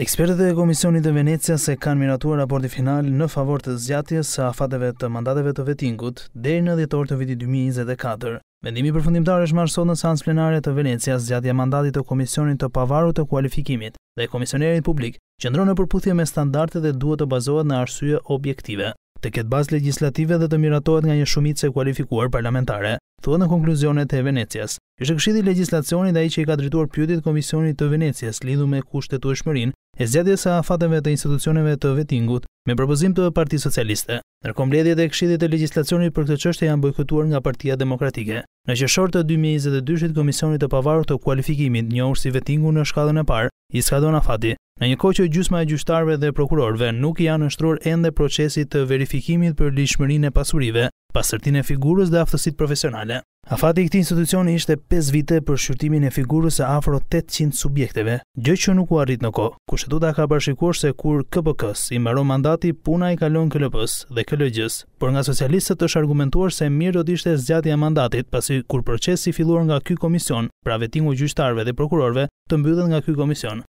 Ekspertët e Komisionit të Venecia se kanë miratuar raporti final në favor të zgjatjes së afateve të mandateve të vettingut deri në dhjetor të vitit 2024. Vendimi përfundimtar është marrë sot në seancën plenare të Venecias zgjatja e mandatit të Komisionit të Pavarur të Kualifikimit dhe Komisionerit Publik, që ndron në përputhje me standardet dhe duhet të bazohet në arsye objektive të ketë bazë legislative dhe të miratohet nga një shumicë e kualifikuar parlamentare, thua në konkluzionet e Venecias. Ishte këshidi legislacioni dhe i që i ka drituar pjotit Komisionit të Venecias lidhu me kushtet të shmërin e zjedje sa afateve të institucioneve të vetingut me propozim të Parti Socialiste. Nërkom ledhjet e këshidi të legislacionit për këtë qështë janë bojkëtuar nga Partia Demokratike. Në qëshor të 2022 Komisionit të Pavarur të kualifikimit njohër si vetingu në shkallën e parë, i skadon afati. Në një kohë që gjysma e gjyqtarëve dhe prokurorëve nuk janë ushtruar ende procesit të verifikimit për lishmërin e pasurive, pasërtin e figurës dhe aftësitë profesionale. Afati i këtij institucioni ishte 5 vite për shqyrtimin e figurës së afro 800 subjekteve, gjë që nuk u arrit në kohë. Kushtetuta ka parashikuar se kur KPK-s i mëro mandati, puna i kalon këllëpës s dhe këllëgjës, s por nga socialistët është argumentuar se mirë do t'ishte ishte zgjatja e mandatit pasi kur procesi filluar nga ky komision, pra vetingu gjyqtarëve dhe prokurorëve, të mbyllet nga ky komision.